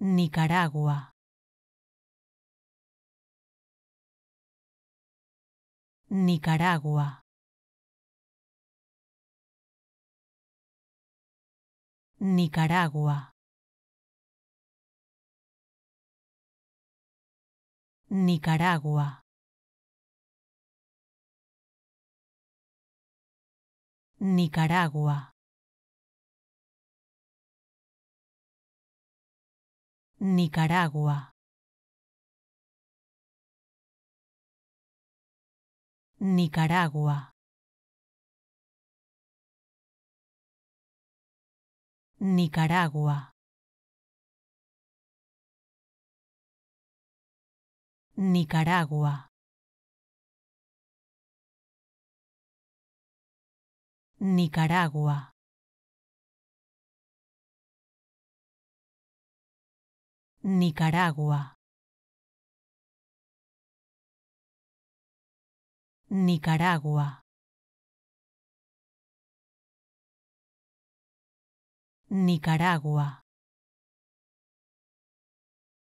Nicaragua. Nicaragua. Nicaragua. Nicaragua. Nicaragua. Nicaragua. Nicaragua. Nicaragua. Nicaragua. Nicaragua. Nicaragua. Nicaragua. Nicaragua.